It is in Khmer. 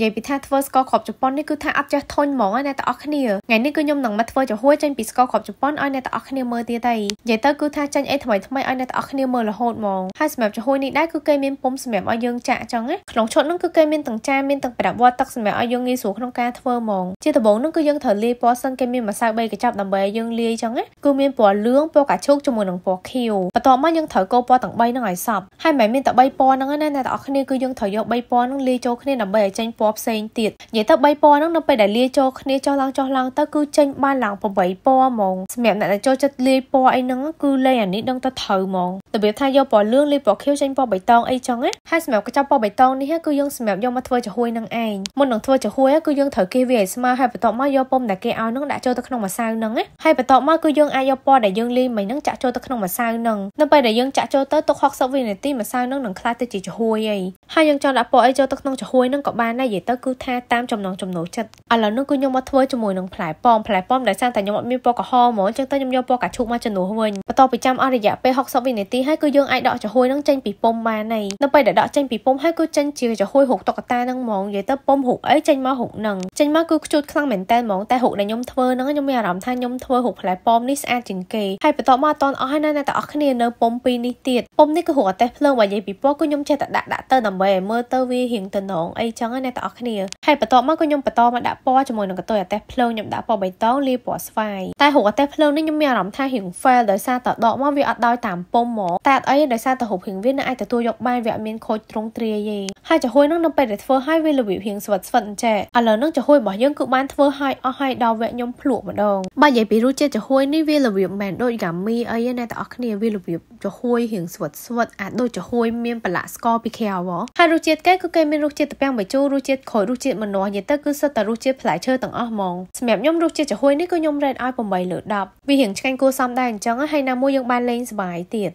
និយាយពីថាធ្វើស្ករគ្រាប់ជប៉ុននេះគឺថាអត់ចេះធុញហ្មងហើយអ្នកទាំងអស់គ្នាថ្ងៃនេះគឺខ្ញុំនឹងមកធ្វើចំហួយចេញពីស្ករគ្រាប់ជប៉ុនឲ្យអ្នកទាំងអស់គ្នាមើលទៀតហើយនិយាយទៅគឺថាចេញអីថ្មីថ្មីឲ្យអ្នកទាំងអស់គ្នាមើលរហូតហ្មងហើយសម្រាប់ចំហួយនេះដែរគឺគេមានពុំសម្រាប់ឲ្យយើងចាក់ចឹងណាក្នុងឈុតនោះគឺគេមានទាំងចានមានទាំងប្រវត្តិទឹកសម្រាប់ឲ្យយើងងាយស្រួលក្នុងការធ្វើហ្មងជាដំបូងនោះគឺយើងត្រូវលាយពណ៌សិនគេមានម្សៅ3កញ្ចប់ដើម្បីឲ្យយើងលាយចឹងណាគឺមានពណ៌លឿងពណ៌កាឈូកជាមួយនឹងពណ៌ខៀវបន្ទាប់មកយើងត្រូវកូរពណ៌ទាំង3នឹងឲ្យសព្វហើយមិនមែនមានតែ3ពណ៌ហ្នឹងណាអ្នកទាំងអស់គ្នាគឺយើងត្រូវយក3ពណ៌ហ្នឹងលាយចូលគ្នាដើម្បីឲ្យចេញពណ៌៌ផ្សេងទៀតនិយាយទៅ3ពណ៌ហ្នឹងនៅពេលដែលលាយចូលគ្នាចុះឡើងចុះឡើងទៅគឺចេញបានឡើង8ពណ៌ហ្មងសម្រាប់អ្នកដែលចូលចិត្តលាយពណ៌អីហ្នឹងគឺលេងអានេះដឹងទៅត្រូវហ្មងរបៀបថាយកពណ៌លឿងលាយពណ៌ខៀវចេញពណ៌បៃតងអីចឹងណាហើយសម្រាប់កញ្ចប់ពណ៌បៃតងនេះគឺយើងសម្រាប់យកមកធ្វើចំហួយនឹងឯងមុននឹងធ្វើចំហួយគឺយើងត្រូវគេវាឲ្យស្មើហើយបន្ទាប់មកយកពុំដែលគេឲ្យនឹងដាក់ចូលទៅក្នុងម្សៅនឹងណាហើយបន្ទាប់មកគឺយើងអាចយកពណ៌ដែលយើងលាយមិញនឹងចាក់ចូលទៅក្នុងម្សៅនឹងនៅពេលដែលយើងចាក់ចូលទៅទុក60វិនាទីម្សៅនឹងនឹងខ្លាយទៅជាចំហួយឯងហើយយើងចង់ដាក់ពណ៌អីចូលទៅក្នុងចំហួយនឹងក៏បានដែរនិយាយទៅគឺថាតាមចំណងចំណូលចិត្តឥឡូវនេះគឺខ្ញុំមកធ្វើជាមួយនឹងផ្លែប៉ោមផ្លែប៉ោមដែលស្អាតតែខ្ញុំអត់មានពណ៌ក្រហមហ្មងអញ្ចឹងទៅខ្ញុំយកពណ៌កាឈូកមកចំនួនវិញបន្ទាប់ពីចាំអស់រយៈពេល60វិនាទីទីហើយគឺយើងអាចដកចំហួយនឹងចេញពីពុំបានហើយនៅពេលដែលដកចេញពីពុំហើយគឺចេញជាចំហួយរូបតុក្កតានឹងហ្មងនិយាយទៅពុំរូបអីចេញមករូបនឹងចេញមកគឺខ្ជូតខ្លាំងមែនតើហ្មងតែរូបដែលខ្ញុំធ្វើនឹងខ្ញុំមានអារម្មណ៍ថាខ្ញុំធ្វើរូបផ្លែប៉មនេះស្អាតជាងគេហើយបន្តមកអត់តអស់ហើយណាអ្នកទាំងអស់គ្នានៅពុំពីរនេះទៀតពុំនេះគឺរូបអតេះភ្លើងបើនិយាយពីពណ៌គឺខ្ញុំចេះតែដាក់ដាក់ទៅដើម្បីឲ្យមើលទៅវារៀងទៅនងអីចឹងណាអ្នកទាំងអស់គ្នាហើយបន្តមកគឺខ្ញុំបន្តមកដាក់ពណ៌ជាមួយនឹងកន្ទុយអតេះភ្លើងខ្ញុំដាក់ពណ៌បៃតងលាយពណ៌ស្វាយតែរូបអតេះភ្លើងនេះខ្ញុំមានអារម្មណ៍ថារៀង fail ដោយសារតដកមកវាអត់ដោយតាមពុំហ្មងតែអត់អីដោយសារតែរូបរាងវានៅអាចទទួលយកបានវាអត់មានខូចទ្រង់ទ្រាយទេហើយចាហួយនឹងនៅពេលដែលធ្វើឲ្យវារបៀបរាងស្វិតស្វិតអញ្ចេះឥឡូវនឹងចាហួយរបស់យើងគឺបានធ្វើឲ្យអស់ឲ្យដល់វគ្គខ្ញុំភ្លក់ម្ដងបើនិយាយពីរសជាតិចាហួយនេះវារបៀបមែនដូចយ៉ាមីអីណាអ្នកទាំងអស់គ្នាវារបៀបចាហួយរាងស្វិតស្វិតអាចដូចចាហួយមានប្រឡាក់ស្ករពីក្រៅហ៎ហើយរសជាតិគេគឺគេមានរសជាតិតាំងបាយជូររសជាតិខ້ອຍរសជាតិម្នាស់និយាយទៅគឺសិតតែរសជាតិផ្លែឈើទាំងអស់ហ្មងសម្រាប់ខ្ញុំរសជាតិចាហួយនេះគឺខ្ញុំរ៉េតឲ្យ8លើ10វារាងឆ្ងាញ់គួរសមដែរអញ្ចឹងហើយណាមួយយើងបានលេងសบายទៀត